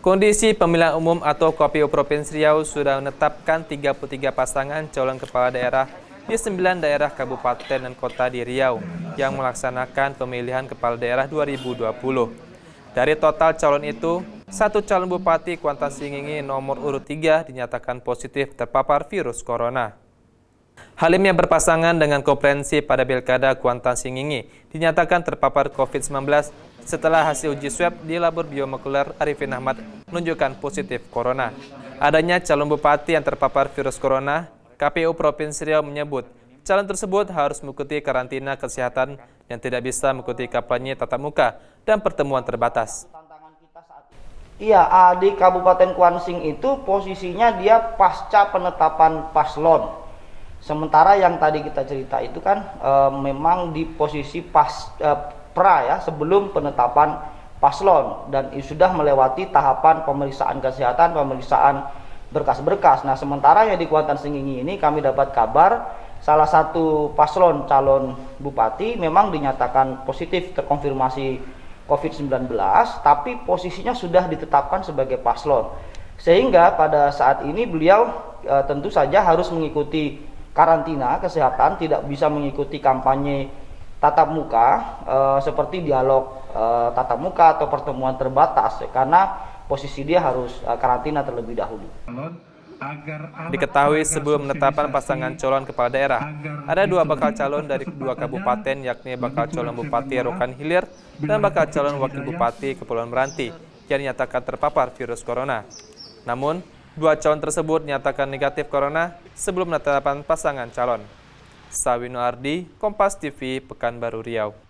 Kondisi pemilihan umum atau KPU Provinsi Riau sudah menetapkan 33 pasangan calon kepala daerah di 9 daerah kabupaten dan kota di Riau yang melaksanakan pemilihan kepala daerah 2020. Dari total calon itu, satu calon bupati Kuantan Singingi nomor urut 3 dinyatakan positif terpapar virus corona. Halim yang berpasangan dengan Koprensi pada Pilkada Kuantan Singingi dinyatakan terpapar COVID-19 setelah hasil uji swab di Labor Biomolekuler Arifin Ahmad menunjukkan positif corona. Adanya calon bupati yang terpapar virus corona, KPU Provinsi Riau menyebut calon tersebut harus mengikuti karantina kesehatan yang tidak bisa mengikuti kampanye tatap muka dan pertemuan terbatas. Iya, di Kabupaten Kuansing itu posisinya dia pasca penetapan paslon Sementara yang tadi kita cerita itu kan e, memang di posisi pas e, pra ya sebelum penetapan paslon dan sudah melewati tahapan pemeriksaan kesehatan, pemeriksaan berkas-berkas. Nah, sementara yang di Kuantan singingi ini kami dapat kabar salah satu paslon calon bupati memang dinyatakan positif terkonfirmasi COVID-19 tapi posisinya sudah ditetapkan sebagai paslon. Sehingga pada saat ini beliau e, tentu saja harus mengikuti karantina kesehatan tidak bisa mengikuti kampanye tatap muka e, seperti dialog e, tatap muka atau pertemuan terbatas karena posisi dia harus e, karantina terlebih dahulu. Diketahui sebelum penetapan pasangan calon kepala daerah, ada dua bakal calon dari dua kabupaten yakni bakal calon Bupati Rokan Hilir dan bakal calon Wakil Bupati Kepulauan Meranti yang dinyatakan terpapar virus corona. Namun, Dua calon tersebut nyatakan negatif corona sebelum penetapan pasangan calon. Sawino Ardi, Kompas TV, Pekanbaru Riau.